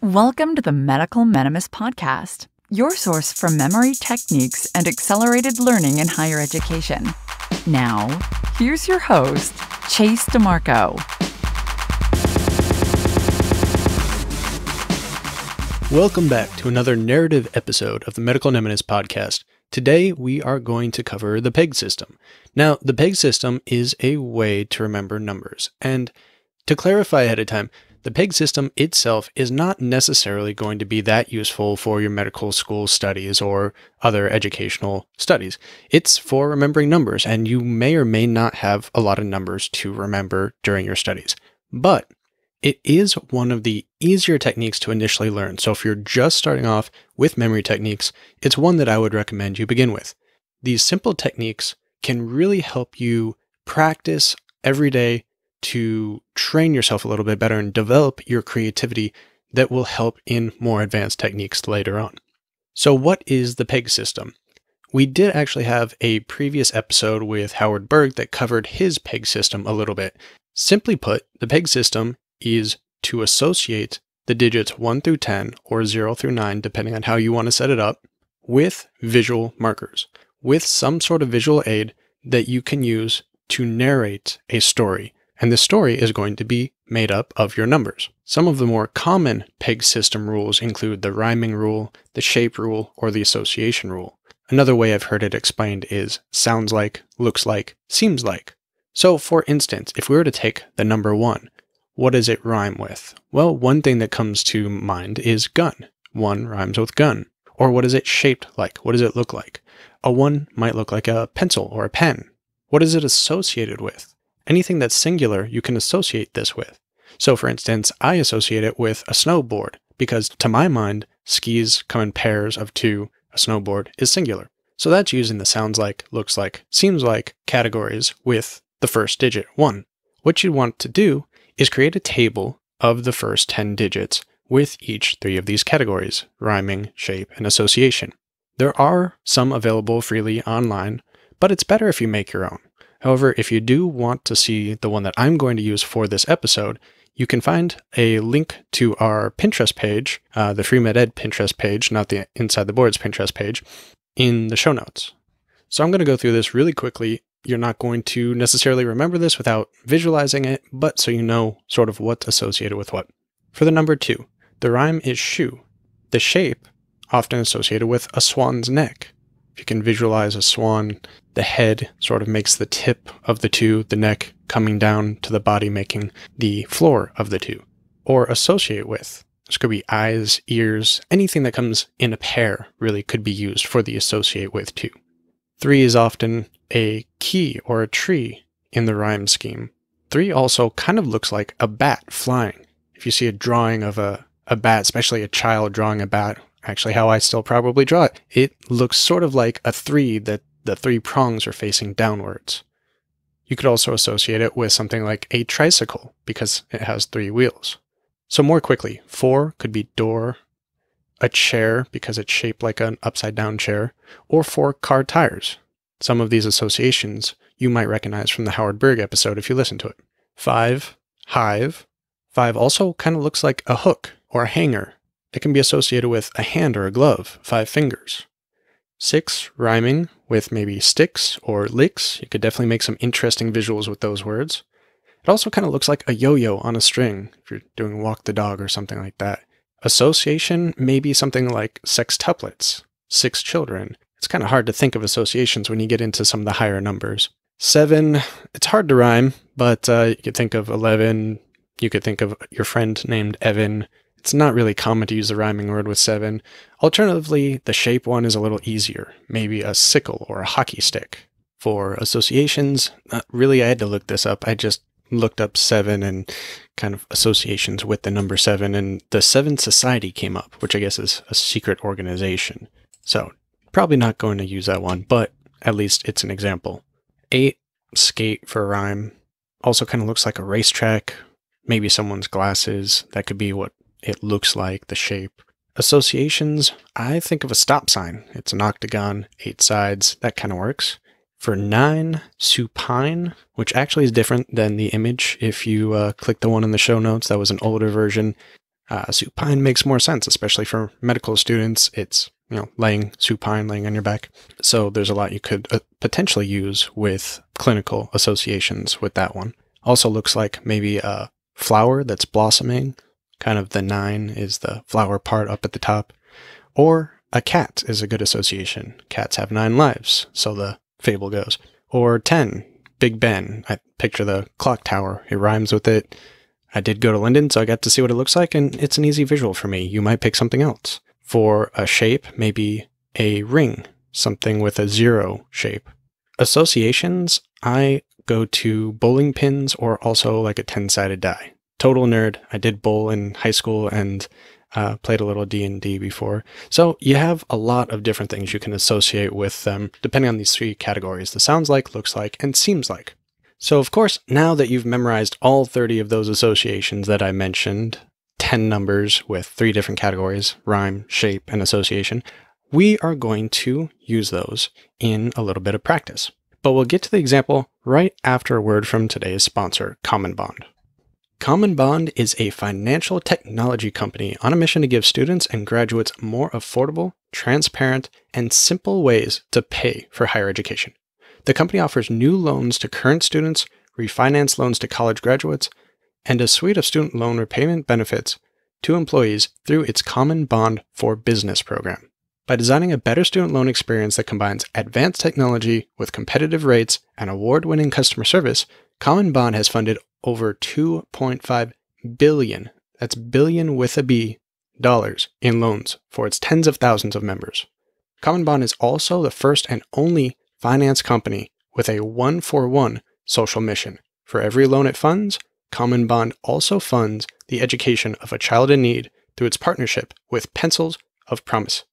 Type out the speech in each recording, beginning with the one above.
Welcome to the Medical Minimus Podcast, your source for memory techniques and accelerated learning in higher education. Now, here's your host, Chase DeMarco. Welcome back to another narrative episode of the Medical Minimus Podcast. Today, we are going to cover the PEG system. Now, the PEG system is a way to remember numbers. And to clarify ahead of time, the PEG system itself is not necessarily going to be that useful for your medical school studies or other educational studies. It's for remembering numbers, and you may or may not have a lot of numbers to remember during your studies. But it is one of the easier techniques to initially learn. So if you're just starting off with memory techniques, it's one that I would recommend you begin with. These simple techniques can really help you practice every day to train yourself a little bit better and develop your creativity that will help in more advanced techniques later on. So what is the PEG system? We did actually have a previous episode with Howard Berg that covered his PEG system a little bit. Simply put, the PEG system is to associate the digits 1 through 10 or 0 through 9, depending on how you want to set it up, with visual markers, with some sort of visual aid that you can use to narrate a story. And the story is going to be made up of your numbers. Some of the more common PEG system rules include the rhyming rule, the shape rule, or the association rule. Another way I've heard it explained is sounds like, looks like, seems like. So for instance, if we were to take the number 1, what does it rhyme with? Well, one thing that comes to mind is gun. One rhymes with gun. Or what is it shaped like? What does it look like? A one might look like a pencil or a pen. What is it associated with? Anything that's singular, you can associate this with. So, for instance, I associate it with a snowboard because, to my mind, skis come in pairs of two. A snowboard is singular. So that's using the sounds like, looks like, seems like categories with the first digit, one. What you want to do is create a table of the first 10 digits with each three of these categories, rhyming, shape, and association. There are some available freely online, but it's better if you make your own. However, if you do want to see the one that I'm going to use for this episode, you can find a link to our Pinterest page, uh, the Free Ed Pinterest page, not the Inside the Boards Pinterest page, in the show notes. So I'm going to go through this really quickly you're not going to necessarily remember this without visualizing it, but so you know sort of what's associated with what. For the number two, the rhyme is shoe. The shape, often associated with a swan's neck. If you can visualize a swan, the head sort of makes the tip of the two, the neck coming down to the body, making the floor of the two. Or associate with. This could be eyes, ears, anything that comes in a pair really could be used for the associate with two. Three is often a key or a tree in the rhyme scheme. Three also kind of looks like a bat flying. If you see a drawing of a, a bat, especially a child drawing a bat, actually how I still probably draw it, it looks sort of like a three that the three prongs are facing downwards. You could also associate it with something like a tricycle because it has three wheels. So more quickly, four could be door, a chair because it's shaped like an upside down chair, or four car tires. Some of these associations you might recognize from the Howard Berg episode if you listen to it. Five, hive. Five also kind of looks like a hook or a hanger. It can be associated with a hand or a glove, five fingers. Six, rhyming with maybe sticks or licks. You could definitely make some interesting visuals with those words. It also kind of looks like a yo yo on a string if you're doing walk the dog or something like that. Association may be something like sextuplets, six children. It's kind of hard to think of associations when you get into some of the higher numbers. Seven, it's hard to rhyme, but uh, you could think of 11. You could think of your friend named Evan. It's not really common to use the rhyming word with seven. Alternatively, the shape one is a little easier, maybe a sickle or a hockey stick. For associations, really, I had to look this up. I just looked up seven and kind of associations with the number seven, and the Seven Society came up, which I guess is a secret organization. So, probably not going to use that one, but at least it's an example. Eight, skate for rhyme. Also kind of looks like a racetrack, maybe someone's glasses. That could be what it looks like, the shape. Associations, I think of a stop sign. It's an octagon, eight sides, that kind of works for 9 supine, which actually is different than the image. If you uh, click the one in the show notes, that was an older version. Uh, supine makes more sense, especially for medical students. It's you know laying supine, laying on your back. So there's a lot you could uh, potentially use with clinical associations with that one. Also looks like maybe a flower that's blossoming. Kind of the nine is the flower part up at the top, or a cat is a good association. Cats have nine lives, so the Fable goes. Or 10, Big Ben. I picture the clock tower. It rhymes with it. I did go to Linden, so I got to see what it looks like, and it's an easy visual for me. You might pick something else. For a shape, maybe a ring, something with a zero shape. Associations, I go to bowling pins or also like a 10 sided die. Total nerd. I did bowl in high school and uh, played a little D&D before. So you have a lot of different things you can associate with them, depending on these three categories, the sounds like, looks like, and seems like. So of course, now that you've memorized all 30 of those associations that I mentioned, 10 numbers with three different categories, rhyme, shape, and association, we are going to use those in a little bit of practice. But we'll get to the example right after a word from today's sponsor, Common Bond. Common Bond is a financial technology company on a mission to give students and graduates more affordable, transparent, and simple ways to pay for higher education. The company offers new loans to current students, refinance loans to college graduates, and a suite of student loan repayment benefits to employees through its Common Bond for Business program. By designing a better student loan experience that combines advanced technology with competitive rates and award winning customer service, Common Bond has funded over 2.5 billion, that's billion with a B, dollars in loans for its tens of thousands of members. Common Bond is also the first and only finance company with a one for one social mission. For every loan it funds, Common Bond also funds the education of a child in need through its partnership with Pencils of Promise.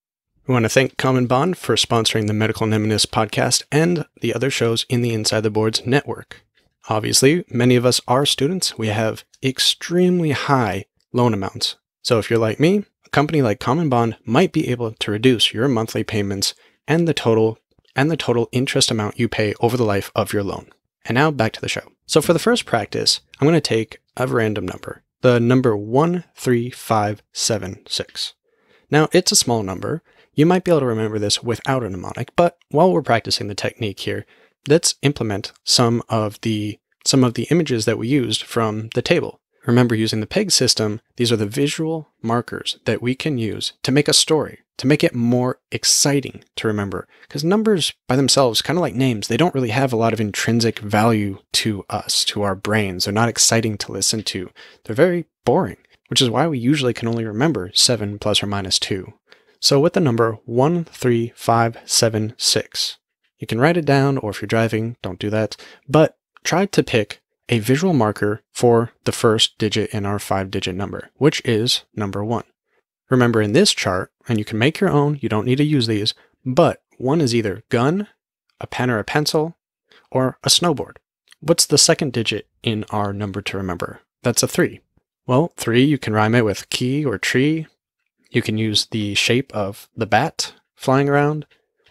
We want to thank Common Bond for sponsoring the Medical Nemesis podcast and the other shows in the Inside the Boards network. Obviously, many of us are students. We have extremely high loan amounts. So if you're like me, a company like Common Bond might be able to reduce your monthly payments and the total and the total interest amount you pay over the life of your loan. And now back to the show. So for the first practice, I'm going to take a random number, the number 13576. Now, it's a small number. You might be able to remember this without a mnemonic, but while we're practicing the technique here, let's implement some of the some of the images that we used from the table. Remember using the PEG system, these are the visual markers that we can use to make a story, to make it more exciting to remember. Because numbers by themselves, kind of like names, they don't really have a lot of intrinsic value to us, to our brains. They're not exciting to listen to. They're very boring, which is why we usually can only remember 7 plus or minus 2. So with the number 13576, you can write it down, or if you're driving, don't do that. But try to pick a visual marker for the first digit in our five digit number, which is number one. Remember in this chart, and you can make your own, you don't need to use these, but one is either gun, a pen or a pencil, or a snowboard. What's the second digit in our number to remember? That's a three. Well, three, you can rhyme it with key or tree. You can use the shape of the bat flying around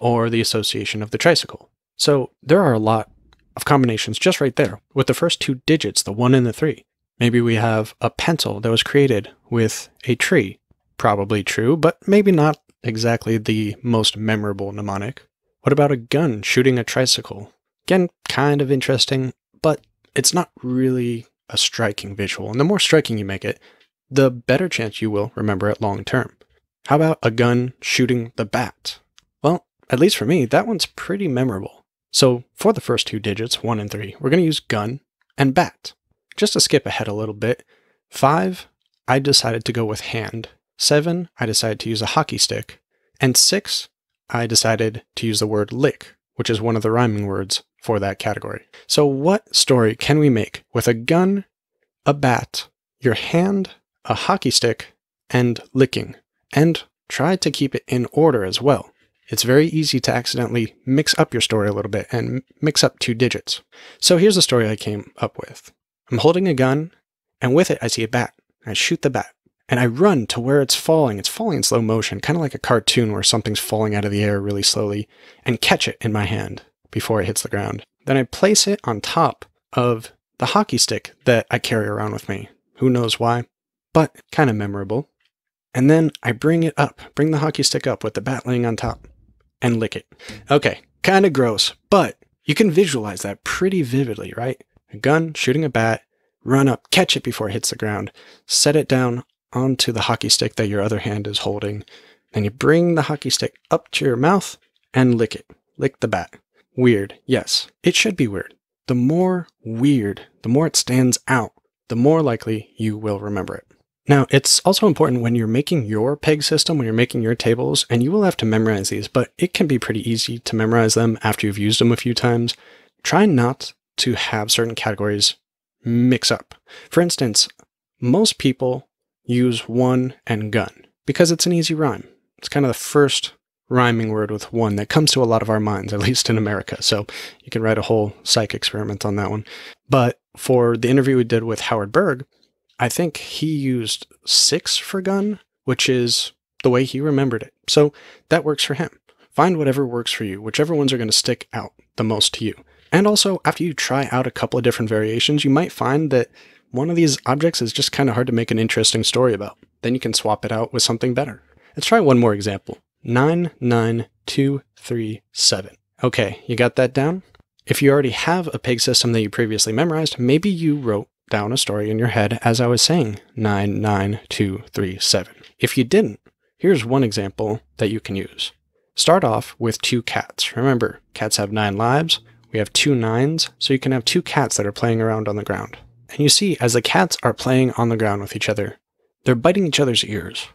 or the association of the tricycle. So there are a lot of combinations just right there with the first two digits, the one and the three. Maybe we have a pencil that was created with a tree. Probably true, but maybe not exactly the most memorable mnemonic. What about a gun shooting a tricycle? Again, kind of interesting, but it's not really a striking visual. And the more striking you make it, the better chance you will remember it long term. How about a gun shooting the bat? Well, at least for me, that one's pretty memorable. So for the first two digits, 1 and 3, we're going to use gun and bat. Just to skip ahead a little bit, 5, I decided to go with hand. 7, I decided to use a hockey stick. And 6, I decided to use the word lick, which is one of the rhyming words for that category. So what story can we make with a gun, a bat, your hand, a hockey stick, and licking? And try to keep it in order as well it's very easy to accidentally mix up your story a little bit and mix up two digits. So here's a story I came up with. I'm holding a gun, and with it I see a bat. I shoot the bat, and I run to where it's falling. It's falling in slow motion, kind of like a cartoon where something's falling out of the air really slowly, and catch it in my hand before it hits the ground. Then I place it on top of the hockey stick that I carry around with me. Who knows why, but kind of memorable. And then I bring it up, bring the hockey stick up with the bat laying on top and lick it. Okay, kind of gross, but you can visualize that pretty vividly, right? A gun shooting a bat, run up, catch it before it hits the ground, set it down onto the hockey stick that your other hand is holding, then you bring the hockey stick up to your mouth and lick it. Lick the bat. Weird, yes, it should be weird. The more weird, the more it stands out, the more likely you will remember it. Now, it's also important when you're making your peg system, when you're making your tables, and you will have to memorize these, but it can be pretty easy to memorize them after you've used them a few times. Try not to have certain categories mix up. For instance, most people use one and gun because it's an easy rhyme. It's kind of the first rhyming word with one that comes to a lot of our minds, at least in America. So you can write a whole psych experiment on that one. But for the interview we did with Howard Berg, I think he used six for gun, which is the way he remembered it. So that works for him. Find whatever works for you, whichever ones are going to stick out the most to you. And also, after you try out a couple of different variations, you might find that one of these objects is just kind of hard to make an interesting story about. Then you can swap it out with something better. Let's try one more example 99237. Okay, you got that down? If you already have a peg system that you previously memorized, maybe you wrote down a story in your head as I was saying 99237. If you didn't, here's one example that you can use. Start off with two cats. Remember, cats have nine lives. We have two nines, so you can have two cats that are playing around on the ground. And you see, as the cats are playing on the ground with each other, they're biting each other's ears.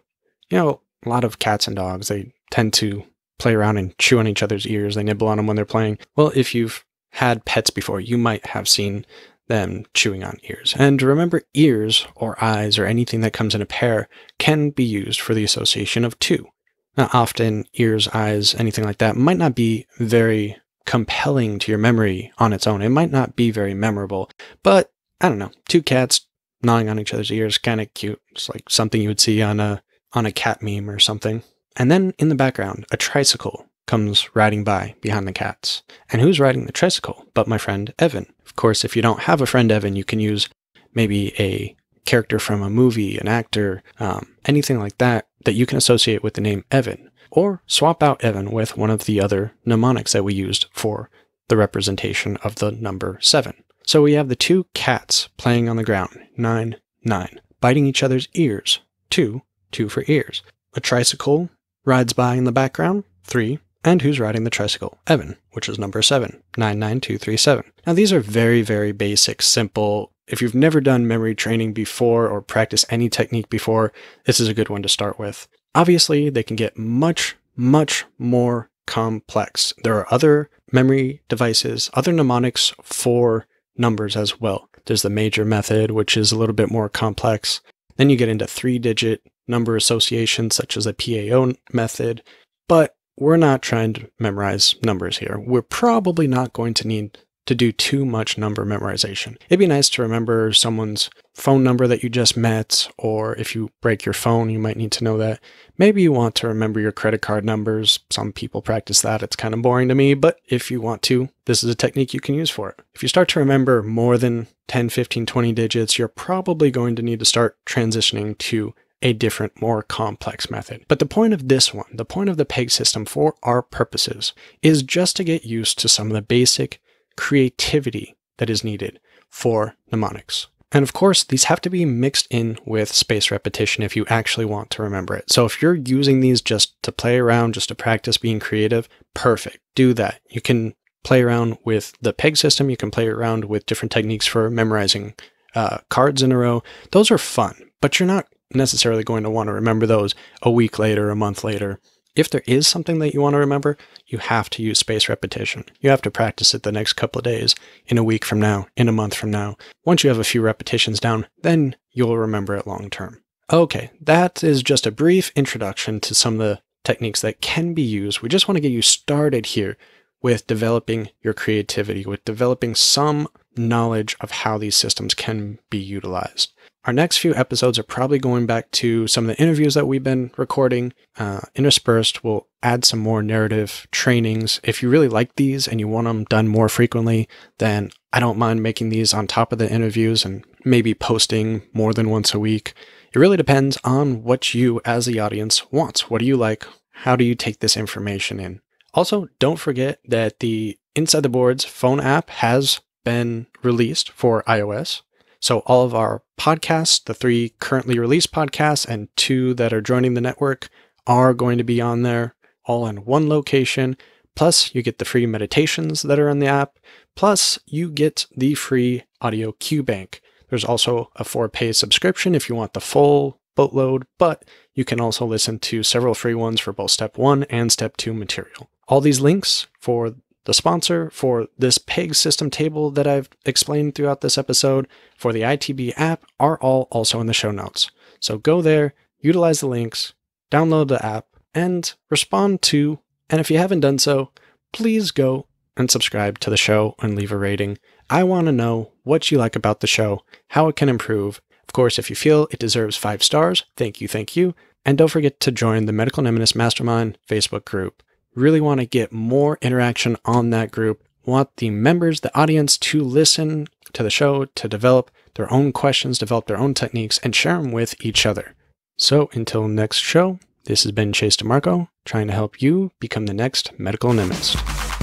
You know, a lot of cats and dogs, they tend to play around and chew on each other's ears. They nibble on them when they're playing. Well, if you've had pets before, you might have seen them chewing on ears. And remember, ears or eyes or anything that comes in a pair can be used for the association of two. Now, often ears, eyes, anything like that might not be very compelling to your memory on its own. It might not be very memorable, but I don't know. Two cats gnawing on each other's ears, kind of cute. It's like something you would see on a on a cat meme or something. And then in the background, a tricycle comes riding by behind the cats. And who's riding the tricycle but my friend Evan? Of course, if you don't have a friend Evan, you can use maybe a character from a movie, an actor, um, anything like that that you can associate with the name Evan. Or swap out Evan with one of the other mnemonics that we used for the representation of the number seven. So we have the two cats playing on the ground, nine, nine, biting each other's ears, two, two for ears. A tricycle rides by in the background, three, and who's riding the tricycle? Evan, which is number 7, 99237. Now, these are very, very basic, simple. If you've never done memory training before or practiced any technique before, this is a good one to start with. Obviously, they can get much, much more complex. There are other memory devices, other mnemonics for numbers as well. There's the major method, which is a little bit more complex. Then you get into three digit number associations, such as a PAO method. But we're not trying to memorize numbers here. We're probably not going to need to do too much number memorization. It'd be nice to remember someone's phone number that you just met, or if you break your phone, you might need to know that. Maybe you want to remember your credit card numbers. Some people practice that. It's kind of boring to me, but if you want to, this is a technique you can use for it. If you start to remember more than 10, 15, 20 digits, you're probably going to need to start transitioning to a different, more complex method. But the point of this one, the point of the PEG system for our purposes, is just to get used to some of the basic creativity that is needed for mnemonics. And of course, these have to be mixed in with spaced repetition if you actually want to remember it. So if you're using these just to play around, just to practice being creative, perfect. Do that. You can play around with the peg system. You can play around with different techniques for memorizing uh, cards in a row. Those are fun, but you're not necessarily going to want to remember those a week later, a month later. If there is something that you want to remember, you have to use space repetition. You have to practice it the next couple of days, in a week from now, in a month from now. Once you have a few repetitions down, then you'll remember it long term. Okay, that is just a brief introduction to some of the techniques that can be used. We just want to get you started here with developing your creativity, with developing some knowledge of how these systems can be utilized. Our next few episodes are probably going back to some of the interviews that we've been recording. Uh, interspersed, we'll add some more narrative trainings. If you really like these and you want them done more frequently, then I don't mind making these on top of the interviews and maybe posting more than once a week. It really depends on what you, as the audience, wants. What do you like? How do you take this information in? Also, don't forget that the Inside the Boards phone app has been released for iOS. So all of our podcasts, the three currently released podcasts and two that are joining the network, are going to be on there all in one location. Plus, you get the free meditations that are in the app. Plus, you get the free audio cue bank. There's also a four pay subscription if you want the full boatload, but you can also listen to several free ones for both step one and step two material. All these links for the sponsor for this PEG system table that I've explained throughout this episode for the ITB app are all also in the show notes. So go there, utilize the links, download the app, and respond to. And if you haven't done so, please go and subscribe to the show and leave a rating. I want to know what you like about the show, how it can improve. Of course, if you feel it deserves five stars, thank you, thank you. And don't forget to join the Medical Nemesis Mastermind Facebook group really want to get more interaction on that group, want the members, the audience to listen to the show, to develop their own questions, develop their own techniques, and share them with each other. So until next show, this has been Chase DeMarco, trying to help you become the next medical nemesis.